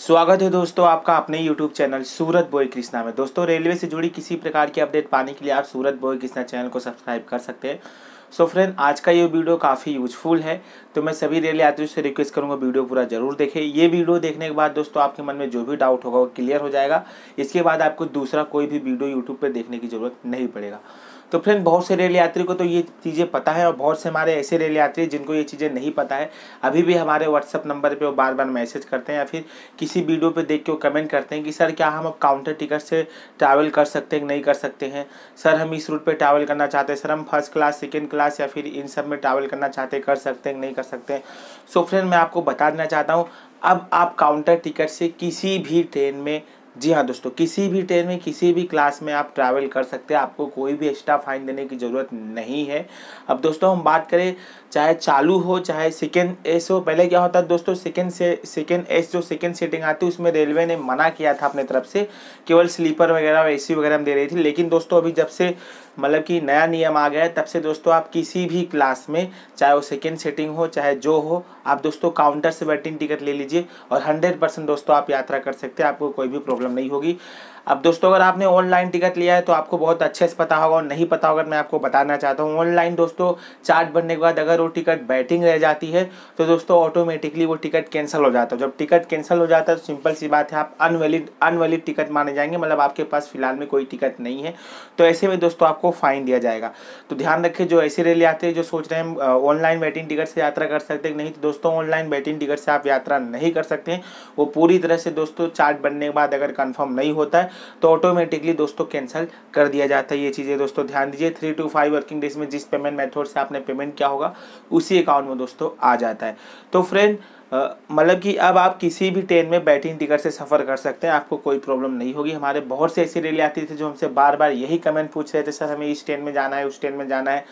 स्वागत है दोस्तों आपका अपने YouTube channel Surat boy Krishna में दोस्तों रेलवे से जुड़ी किसी प्रकार की अपडेट पाने के लिए आप सूरत बॉय कृष्णा चैनल को सब्सक्राइब कर सकते हैं सो फ्रेंड आज का ये वीडियो काफ़ी यूजफुल है तो मैं सभी रेल यात्रियों से रिक्वेस्ट करूंगा वीडियो पूरा जरूर देखें ये वीडियो देखने के बाद दोस्तों आपके मन में जो भी डाउट होगा वो क्लियर हो जाएगा इसके बाद आपको दूसरा कोई भी वीडियो यूट्यूब पर देखने की ज़रूरत नहीं पड़ेगा तो फ्रेंड बहुत से रेल यात्री को तो ये चीज़ें पता है और बहुत से हमारे ऐसे रेल यात्री जिनको ये चीज़ें नहीं पता है अभी भी हमारे व्हाट्सअप नंबर पे वो बार बार मैसेज करते हैं या फिर किसी वीडियो पे देख के वो कमेंट करते हैं कि सर क्या हम अब काउंटर टिकट से ट्रैवल कर सकते हैं नहीं कर सकते हैं सर हम इस रूट पर ट्रैवल करना चाहते हैं सर हम फर्स्ट क्लास सेकेंड क्लास या फिर इन सब में ट्रैवल करना चाहते कर सकते हैं नहीं कर सकते हैं सो फ्रेंड मैं आपको बता देना चाहता हूँ अब आप काउंटर टिकट से किसी भी ट्रेन में जी हाँ दोस्तों किसी भी ट्रेन में किसी भी क्लास में आप ट्रैवल कर सकते हैं आपको कोई भी एक्स्ट्रा फाइन देने की ज़रूरत नहीं है अब दोस्तों हम बात करें चाहे चालू हो चाहे सेकेंड एस हो पहले क्या होता है दोस्तों सेकेंड से सेकेंड एस जो सेकेंड सीटिंग आती है उसमें रेलवे ने मना किया था अपने तरफ से केवल स्लीपर वगैरह ए सी वगैरह दे रही थी लेकिन दोस्तों अभी जब से मतलब कि नया नियम आ गया है तब से दोस्तों आप किसी भी क्लास में चाहे वो सेकेंड सीटिंग हो चाहे जो हो आप दोस्तों काउंटर से वेटिंग टिकट ले लीजिए और हंड्रेड परसेंट दोस्तों आप यात्रा कर सकते हैं आपको कोई भी प्रॉब्लम प्रॉब्लम नहीं होगी अब दोस्तों अगर आपने ऑनलाइन टिकट लिया है तो आपको बहुत अच्छे से पता होगा और नहीं पता होगा मैं आपको बताना चाहता हूँ ऑनलाइन दोस्तों चार्ट बनने के बाद अगर वो टिकट बैटिंग रह जाती है तो दोस्तों ऑटोमेटिकली वो टिकट कैंसिल हो जाता है जब टिकट कैंसिल हो जाता है तो सिंपल सी बात है आप अनवैलिड अनवैलिड टिकट माने जाएंगे मतलब आपके पास फिलहाल में कोई टिकट नहीं है तो ऐसे में दोस्तों आपको फाइन दिया जाएगा तो ध्यान रखें जो ऐसे रेल आते हैं जो सोच रहे हैं ऑनलाइन बैटिंग टिकट से यात्रा कर सकते नहीं तो दोस्तों ऑनलाइन बैटिंग टिकट से आप यात्रा नहीं कर सकते वो पूरी तरह से दोस्तों चार्ट बनने के बाद अगर कन्फर्म नहीं होता है तो ऑटोमेटिकली दोस्तों कैंसिल कर दिया जाता है ये चीज़ें दोस्तों ध्यान दीजिए three two five working days में जिस पेमेंट मेथड से आपने पेमेंट किया होगा उसी अकाउंट में दोस्तों आ जाता है तो फ्रेंड मतलब कि अब आप किसी भी ट्रेन में बैटिंग टिकट से सफ़र कर सकते हैं आपको कोई प्रॉब्लम नहीं होगी हमारे बहुत से ऐसी रेल आती थी जो हमसे बार बार यही कमेंट पूछ रहे थे सर हमें इस ट्रेन में जाना है उस ट्रेन में जाना है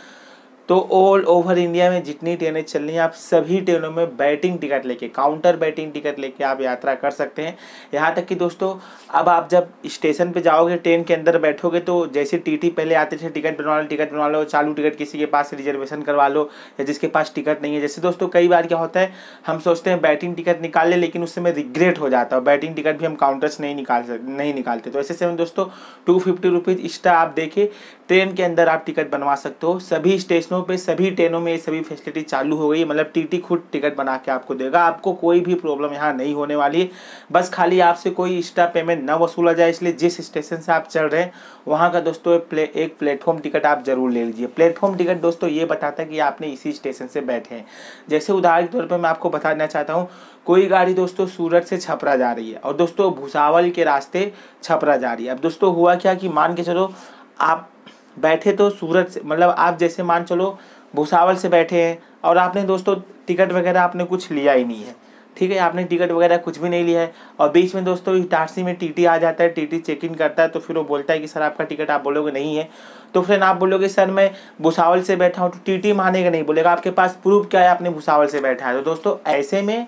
तो ऑल ओवर इंडिया में जितनी ट्रेनें चल रही हैं आप सभी ट्रेनों में बैटिंग टिकट लेके काउंटर बैटिंग टिकट लेके आप यात्रा कर सकते हैं यहाँ तक कि दोस्तों अब आप जब स्टेशन पे जाओगे ट्रेन के अंदर बैठोगे तो जैसे टीटी पहले आते थे टिकट बनवा लो टिकट बनवा लो चालू टिकट किसी के पास रिजर्वेशन करवा लो या जिसके पास टिकट नहीं है जैसे दोस्तों कई बार क्या होता है हम सोचते हैं बैटिंग टिकट निकाल लें लेकिन उस समय रिग्रेट हो जाता है बैटिंग टिकट भी हम काउंटर से नहीं निकाल सकते नहीं निकालते तो ऐसे समय दोस्तों टू फिफ्टी रुपीज़ एक्स्ट्रा आप देखें ट्रेन के अंदर आप टिकट बनवा सकते हो सभी स्टेशनों स्टेशनों पे सभी ट्रेनों में ये सभी फैसिलिटी चालू हो गई है मतलब टीटी खुद टिकट बना के आपको देगा आपको कोई भी प्रॉब्लम यहाँ नहीं होने वाली बस खाली आपसे कोई एक्स्ट्रा पेमेंट ना वसूला जाए इसलिए जिस स्टेशन से आप चल रहे हैं वहाँ का दोस्तों प्ले, एक प्लेटफॉर्म टिकट आप ज़रूर ले लीजिए प्लेटफॉर्म टिकट दोस्तों ये बताता है कि आपने इसी स्टेशन से बैठे हैं जैसे उदाहरण के तौर पर मैं आपको बताना चाहता हूँ कोई गाड़ी दोस्तों सूरत से छपरा जा रही है और दोस्तों भुसावल के रास्ते छपरा जा रही है अब दोस्तों हुआ क्या कि मान के चलो आप बैठे तो सूरत से मतलब आप जैसे मान चलो भुसावल से बैठे हैं और आपने दोस्तों टिकट वगैरह आपने कुछ लिया ही नहीं है ठीक है आपने टिकट वगैरह कुछ भी नहीं लिया है और बीच में दोस्तों इटारसी में टीटी आ जाता है टीटी चेक इन करता है तो फिर वो बोलता है कि सर आपका टिकट आप बोलोगे नहीं है तो फिर आप बोलोगे सर मैं भुसावल से बैठा हूँ तो टीटी मानेगा नहीं बोलेगा आपके पास प्रूफ क्या है आपने भुसावल से बैठा है तो दोस्तों ऐसे में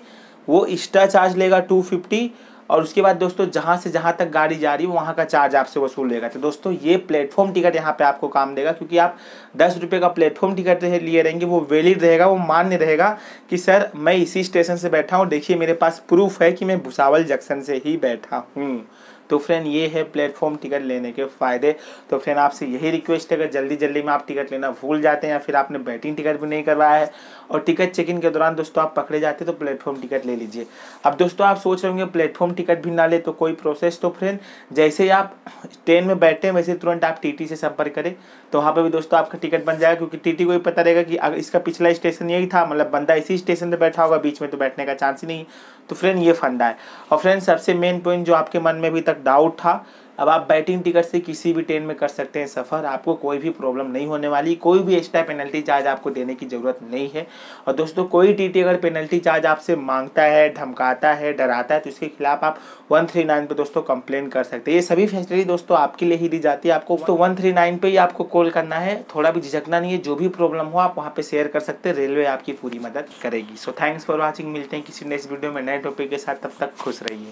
वो एक्स्ट्रा चार्ज लेगा टू फिफ्टी और उसके बाद दोस्तों जहाँ से जहाँ तक गाड़ी जा रही है वहाँ का चार्ज आपसे वसूल लेगा तो दोस्तों ये प्लेटफॉर्म टिकट यहाँ पे आपको काम देगा क्योंकि आप दस रुपये का प्लेटफॉर्म टिकट लिए रहेंगे वो वैलिड रहेगा वो मान्य रहेगा कि सर मैं इसी स्टेशन से बैठा हूँ देखिए मेरे पास प्रूफ है कि मैं भुसावल जंक्शन से ही बैठा हूँ तो फ्रेंड ये है प्लेटफॉर्म टिकट लेने के फ़ायदे तो फ्रेंड आपसे यही रिक्वेस्ट है अगर जल्दी जल्दी में आप टिकट लेना भूल जाते हैं या फिर आपने बैटिंग टिकट भी नहीं करवाया है और टिकट चेक इन के दौरान दोस्तों आप पकड़े जाते तो प्लेटफॉर्म टिकट ले लीजिए अब दोस्तों आप सोच रहे होंगे प्लेटफॉर्म टिकट भी ना ले तो कोई प्रोसेस तो फ्रेंड जैसे ही आप ट्रेन में बैठे हैं वैसे तुरंत आप टी से संपर्क करें तो वहाँ पर भी दोस्तों आपका टिकट बन जाएगा क्योंकि टी को भी पता रहेगा कि अगर इसका पिछला स्टेशन यही था मतलब बंदा इसी स्टेशन पर बैठा होगा बीच में तो बैठने का चांस ही नहीं तो फ्रेंड ये फंडा है और फ्रेंड सबसे मेन पॉइंट जो आपके मन में अभी तक डाउट था अब आप बैटिंग टिकट से किसी भी ट्रेन में कर सकते हैं सफ़र आपको कोई भी प्रॉब्लम नहीं होने वाली कोई भी एक्स्ट्रा पेनल्टी चार्ज आपको देने की ज़रूरत नहीं है और दोस्तों कोई टी अगर पेनल्टी चार्ज आपसे मांगता है धमकाता है डराता है तो इसके खिलाफ आप वन थ्री नाइन पर दोस्तों कंप्लेन कर सकते हैं ये सभी फैसिलिटी दोस्तों आपके लिए ही दी जाती है आपको तो वन थ्री नाइन पर ही आपको कॉल करना है थोड़ा भी झिझकना नहीं है जो भी प्रॉब्लम हो आप वहाँ पर शेयर कर सकते हैं रेलवे आपकी पूरी मदद करेगी सो थैंक्स फॉर वॉचिंग मिलते हैं किसी नेक्स्ट वीडियो में नए टॉपिक के साथ तब तक खुश रहिए